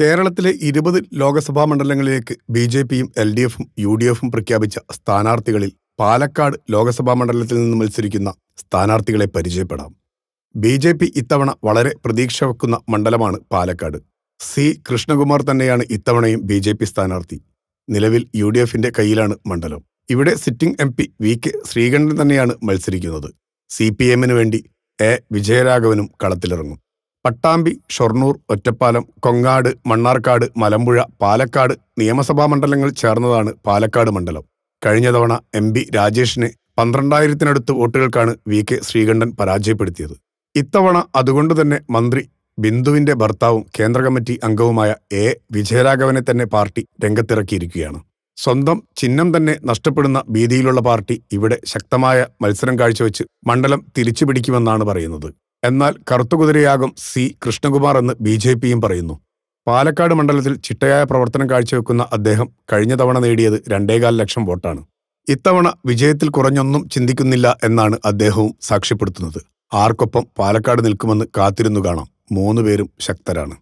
കേരളത്തിലെ ഇരുപത് ലോക്സഭാ മണ്ഡലങ്ങളിലേക്ക് ബി ജെ പിയും എൽ ഡി എഫും യു ഡി എഫും പ്രഖ്യാപിച്ച സ്ഥാനാർത്ഥികളിൽ പാലക്കാട് ലോക്സഭാ മണ്ഡലത്തിൽ നിന്ന് മത്സരിക്കുന്ന സ്ഥാനാർത്ഥികളെ പരിചയപ്പെടാം ബി ജെ പി ഇത്തവണ വളരെ പ്രതീക്ഷ വെക്കുന്ന മണ്ഡലമാണ് പാലക്കാട് സി കൃഷ്ണകുമാർ തന്നെയാണ് ഇത്തവണയും ബി ജെ പി സ്ഥാനാർത്ഥി നിലവിൽ യു ഡി എഫിന്റെ കയ്യിലാണ് മണ്ഡലം ഇവിടെ sitting M P V K Sreekandan തന്നെയാണ് മത്സരിക്കുന്നത് സി പി എമ്മിനു വേണ്ടി എ വിജയരാഘവനും കളത്തിലിറങ്ങും പട്ടാമ്പി ഷൊർണൂർ ഒറ്റപ്പാലം കൊങ്ങാട് മണ്ണാർക്കാട് മലമ്പുഴ പാലക്കാട് നിയമസഭാ മണ്ഡലങ്ങൾ ചേർന്നതാണ് പാലക്കാട് മണ്ഡലം കഴിഞ്ഞ തവണ എം പി രാജേഷിന് പന്ത്രണ്ടായിരത്തിനടുത്ത് വോട്ടുകൾക്കാണ് വി കെ ശ്രീകണ്ഠൻ പരാജയപ്പെടുത്തിയത് ഇത്തവണ അതുകൊണ്ടുതന്നെ മന്ത്രി ബിന്ദുവിന്റെ ഭർത്താവും കേന്ദ്ര കമ്മിറ്റി അംഗവുമായ എ വിജയരാഘവനെ തന്നെ പാർട്ടി രംഗത്തിറക്കിയിരിക്കുകയാണ് സ്വന്തം ചിഹ്നം തന്നെ നഷ്ടപ്പെടുന്ന ഭീതിയിലുള്ള പാർട്ടി ഇവിടെ ശക്തമായ മത്സരം കാഴ്ചവെച്ച് മണ്ഡലം തിരിച്ചുപിടിക്കുമെന്നാണ് പറയുന്നത് എന്നാൽ കറുത്തുകുതിരയാകും സി കൃഷ്ണകുമാർ എന്ന് ബി ജെ പിയും പറയുന്നു പാലക്കാട് മണ്ഡലത്തിൽ ചിട്ടയായ പ്രവർത്തനം കാഴ്ചവെക്കുന്ന അദ്ദേഹം കഴിഞ്ഞ തവണ നേടിയത് രണ്ടേകാൽ ലക്ഷം വോട്ടാണ് ഇത്തവണ വിജയത്തിൽ കുറഞ്ഞൊന്നും ചിന്തിക്കുന്നില്ല എന്നാണ് അദ്ദേഹവും സാക്ഷ്യപ്പെടുത്തുന്നത് ആർക്കൊപ്പം പാലക്കാട് നിൽക്കുമെന്ന് കാത്തിരുന്നു കാണാം മൂന്നുപേരും ശക്തരാണ്